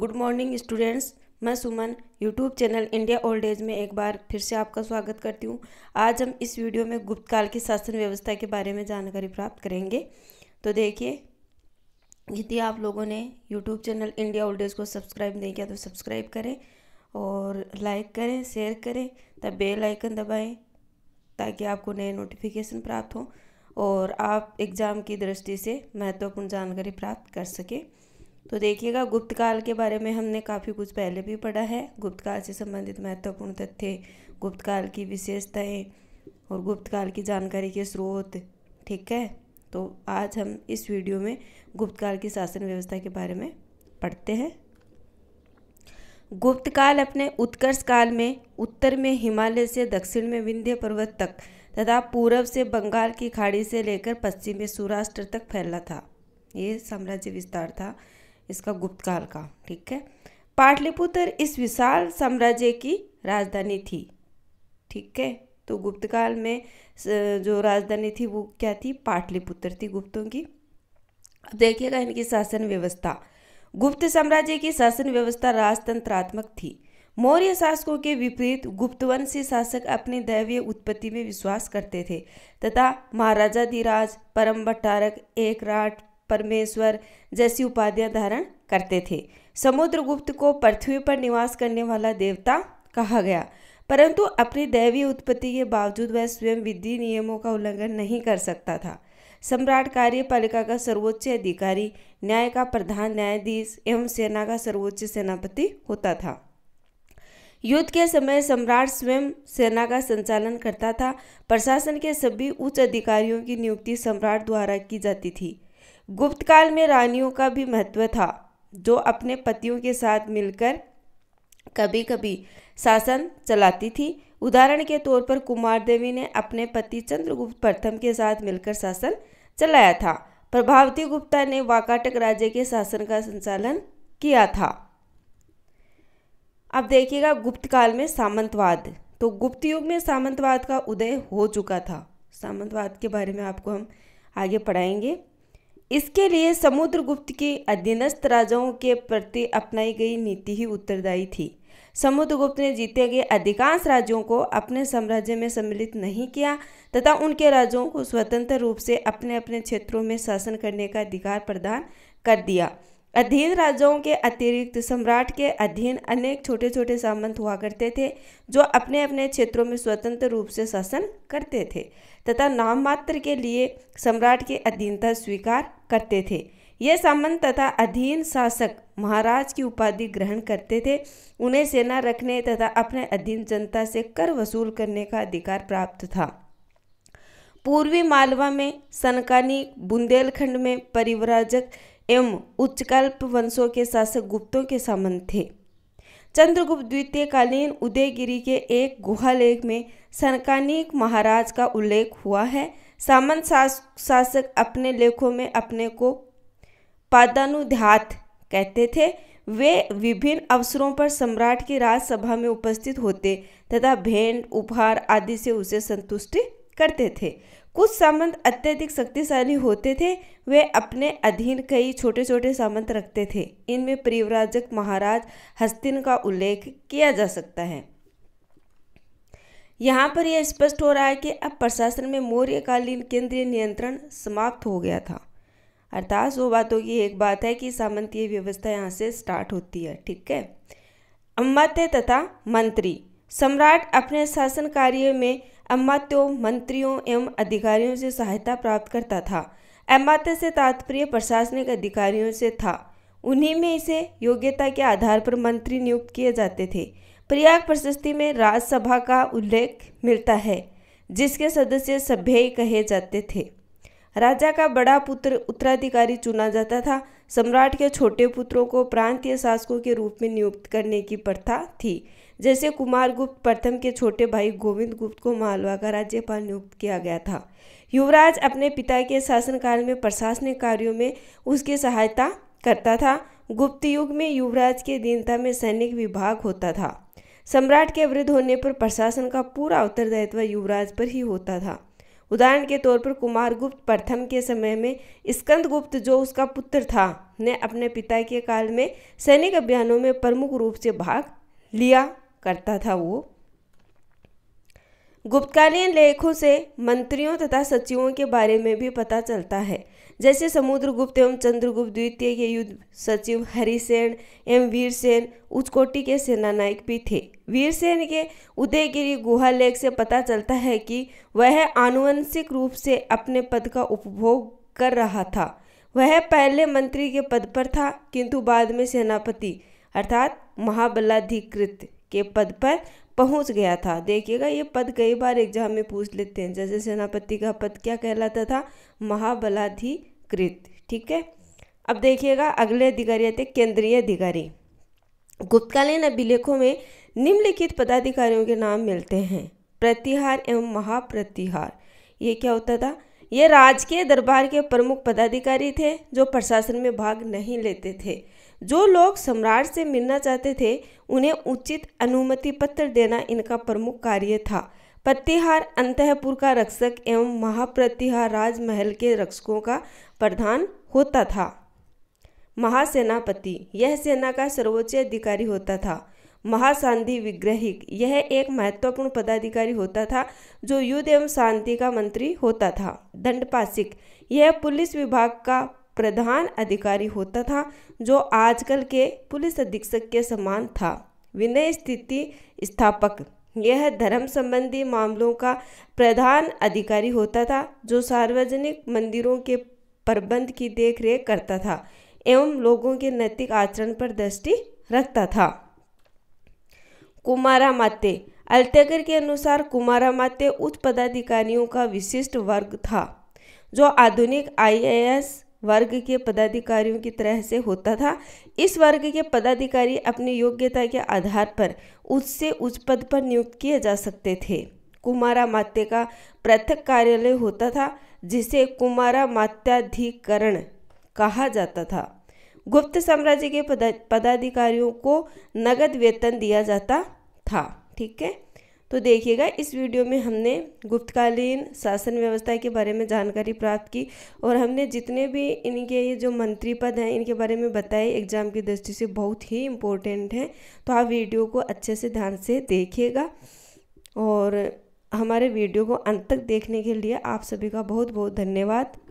good morning students मैं Suman YouTube channel India old age में एक बार फिर से आपका स्वागत करती हूँ आज हम इस वीडियो में गुप्त काल की शासन व्यवस्था के बारे में जानकारी प्राप्त करेंगे तो देखिए यदि आप लोगों ने YouTube channel India old age को सब्सक्राइब नहीं किया तो सब्सक्राइब करें और लाइक करें शेयर करें तब बेल आइकन दबाएं ताकि आपको नए नोटिफिकेशन प्राप्त हों और आप एग्ज़ाम की दृष्टि से महत्वपूर्ण जानकारी प्राप्त कर सकें तो देखिएगा गुप्त काल के बारे में हमने काफ़ी कुछ पहले भी पढ़ा है गुप्त काल से संबंधित महत्वपूर्ण तथ्य गुप्त काल की विशेषताएं और गुप्त काल की जानकारी के स्रोत ठीक है तो आज हम इस वीडियो में गुप्त काल की शासन व्यवस्था के बारे में पढ़ते हैं गुप्त काल अपने उत्कर्ष काल में उत्तर में हिमालय से दक्षिण में विंध्य पर्वत तक तथा पूर्व से बंगाल की खाड़ी से लेकर पश्चिम में सौराष्ट्र तक फैला था ये साम्राज्य विस्तार था इसका गुप्तकाल का ठीक है पाटलिपुत्र इस विशाल साम्राज्य की राजधानी थी ठीक है तो गुप्त काल में जो राजधानी थी वो क्या थी पाटलिपुत्र थी गुप्तों की अब देखिएगा इनकी शासन व्यवस्था गुप्त साम्राज्य की शासन व्यवस्था राजतंत्रात्मक थी मौर्य शासकों के विपरीत गुप्तवंशी शासक अपनी दैवीय उत्पत्ति में विश्वास करते थे तथा महाराजा धीराज परम भट्टारक राट परमेश्वर जैसी उपाधियां धारण करते थे समुद्रगुप्त को पृथ्वी पर निवास करने वाला देवता कहा गया परंतु अपनी दैवीय उत्पत्ति के बावजूद वह स्वयं विधि नियमों का उल्लंघन नहीं कर सकता था सम्राट कार्यपालिका का सर्वोच्च अधिकारी न्याय का प्रधान न्यायाधीश एवं सेना का सर्वोच्च सेनापति होता था युद्ध के समय सम्राट स्वयं सेना का संचालन करता था प्रशासन के सभी उच्च अधिकारियों की नियुक्ति सम्राट द्वारा की जाती थी गुप्त काल में रानियों का भी महत्व था जो अपने पतियों के साथ मिलकर कभी कभी शासन चलाती थी उदाहरण के तौर पर कुमार देवी ने अपने पति चंद्रगुप्त प्रथम के साथ मिलकर शासन चलाया था प्रभावती गुप्ता ने वाकाटक राज्य के शासन का संचालन किया था अब देखिएगा गुप्त काल में सामंतवाद तो गुप्त युग में सामंतवाद का उदय हो चुका था सामंतवाद के बारे में आपको हम आगे पढ़ाएंगे इसके लिए समुद्रगुप्त के अधीनस्थ राजाओं के प्रति अपनाई गई नीति ही उत्तरदायी थी समुद्रगुप्त ने जीते गए अधिकांश राज्यों को अपने साम्राज्य में सम्मिलित नहीं किया तथा उनके राज्यों को स्वतंत्र रूप से अपने अपने क्षेत्रों में शासन करने का अधिकार प्रदान कर दिया अधीन राजाओं के अतिरिक्त सम्राट के अधीन अनेक छोटे छोटे सामंत हुआ करते थे जो अपने अपने क्षेत्रों में स्वतंत्र रूप से शासन करते थे तथा नाम मात्र के लिए सम्राट की अधीनता स्वीकार करते थे ये सामंत तथा अधीन शासक महाराज की उपाधि ग्रहण करते थे उन्हें सेना रखने तथा अपने अधीन जनता से कर वसूल करने का अधिकार प्राप्त था पूर्वी मालवा में सनकानी बुंदेलखंड में परिवराजक एवं उच्चकल्प वंशों के शासक गुप्तों के सामंत थे चंद्रगुप्त द्वितीय कालीन उदयगिरी के एक गुहालेख में सनकानिक महाराज का उल्लेख हुआ है सामंत शासक अपने लेखों में अपने को पादानुध्यात कहते थे वे विभिन्न अवसरों पर सम्राट की राजसभा में उपस्थित होते तथा भेंट उपहार आदि से उसे संतुष्टि करते थे कुछ सामंत अत्यधिक शक्तिशाली होते थे वे अपने अधीन कई छोटे छोटे सामंत रखते थे इनमें प्रियवराजक महाराज हस्तिन का उल्लेख किया जा सकता है यहाँ पर यह स्पष्ट हो रहा है कि अब प्रशासन में मौर्यकालीन केंद्रीय नियंत्रण समाप्त हो गया था अर्थात वो बातों की एक बात है कि सामंतीय व्यवस्था यहाँ से स्टार्ट होती है ठीक है अम्बाते तथा मंत्री सम्राट अपने शासन कार्य में अम्बात्यों मंत्रियों एवं अधिकारियों से सहायता प्राप्त करता था अमात्य से तात्पर्य प्रशासनिक अधिकारियों से था उन्हीं में इसे योग्यता के आधार पर मंत्री नियुक्त किए जाते थे प्रयाग प्रशस्ति में राज्यसभा का उल्लेख मिलता है जिसके सदस्य सभ्य कहे जाते थे राजा का बड़ा पुत्र उत्तराधिकारी चुना जाता था सम्राट के छोटे पुत्रों को प्रांतीय शासकों के रूप में नियुक्त करने की प्रथा थी जैसे कुमार गुप्त प्रथम के छोटे भाई गोविंद गुप्त को मालवा का राज्यपाल नियुक्त किया गया था युवराज अपने पिता के शासनकाल में प्रशासनिक कार्यों में उसकी सहायता करता था गुप्त युग में युवराज के दीनता में सैनिक विभाग होता था सम्राट के वृद्ध होने पर प्रशासन का पूरा उत्तरदायित्व युवराज पर ही होता था उदाहरण के तौर पर कुमार गुप्त प्रथम के समय में स्कंद गुप्त जो उसका पुत्र था ने अपने पिता के काल में सैनिक अभियानों में प्रमुख रूप से भाग लिया करता था वो गुप्तकालीन लेखों से मंत्रियों तथा सचिवों के बारे में भी पता चलता है जैसे समुद्रगुप्त एवं चंद्रगुप्त द्वितीय के युद्ध सचिव हरिसेन एवं वीरसेन उचकोटी के सेनानायक भी थे वीरसेन के उदयगिरी गुहा लेख से पता चलता है कि वह आनुवंशिक रूप से अपने पद का उपभोग कर रहा था वह पहले मंत्री के पद पर था किंतु बाद में सेनापति अर्थात महाबलाधिकृत के पद पर पहुंच गया था देखिएगा ये पद कई बार एग्जाम में पूछ लेते हैं जैसे सेनापति का पद क्या कहलाता था महाबलाधिकृत ठीक है अब देखिएगा अगले अधिकारी आते केंद्रीय अधिकारी गुप्तकालीन अभिलेखों में निम्नलिखित पदाधिकारियों के नाम मिलते हैं प्रतिहार एवं महाप्रतिहार ये क्या होता था ये राजकीय दरबार के प्रमुख पदाधिकारी थे जो प्रशासन में भाग नहीं लेते थे जो लोग सम्राट से मिलना चाहते थे उन्हें उचित अनुमति पत्र देना इनका प्रमुख कार्य था प्रतिहार अंतपुर का रक्षक एवं महाप्रतिहार राजमहल के रक्षकों का प्रधान होता था महासेनापति यह सेना का सर्वोच्च अधिकारी होता था महासांधि विग्रहिक यह एक महत्वपूर्ण पदाधिकारी होता था जो युद्ध एवं शांति का मंत्री होता था दंडपासिक यह पुलिस विभाग का प्रधान अधिकारी होता था जो आजकल के पुलिस अधीक्षक के समान था विनय स्थिति स्थापक यह धर्म संबंधी मामलों का प्रधान अधिकारी होता था जो सार्वजनिक मंदिरों के प्रबंध की देखरेख करता था एवं लोगों के नैतिक आचरण पर दृष्टि रखता था कुमारा माते अल्तेकर के अनुसार कुमारा माते उच्च पदाधिकारियों का विशिष्ट वर्ग था जो आधुनिक आईएएस वर्ग के पदाधिकारियों की तरह से होता था इस वर्ग के पदाधिकारी अपनी योग्यता के आधार पर उससे उच्च पद पर नियुक्त किए जा सकते थे कुमारा मात्य का पृथक कार्यालय होता था जिसे कुमारा मात्याधिकरण कहा जाता था गुप्त साम्राज्य के पदाधिकारियों को नगद वेतन दिया जाता था ठीक है तो देखिएगा इस वीडियो में हमने गुप्तकालीन शासन व्यवस्था के बारे में जानकारी प्राप्त की और हमने जितने भी इनके ये जो मंत्री पद हैं इनके बारे में बताए एग्जाम की दृष्टि से बहुत ही इम्पोर्टेंट हैं तो आप वीडियो को अच्छे से ध्यान से देखिएगा और हमारे वीडियो को अंत तक देखने के लिए आप सभी का बहुत बहुत धन्यवाद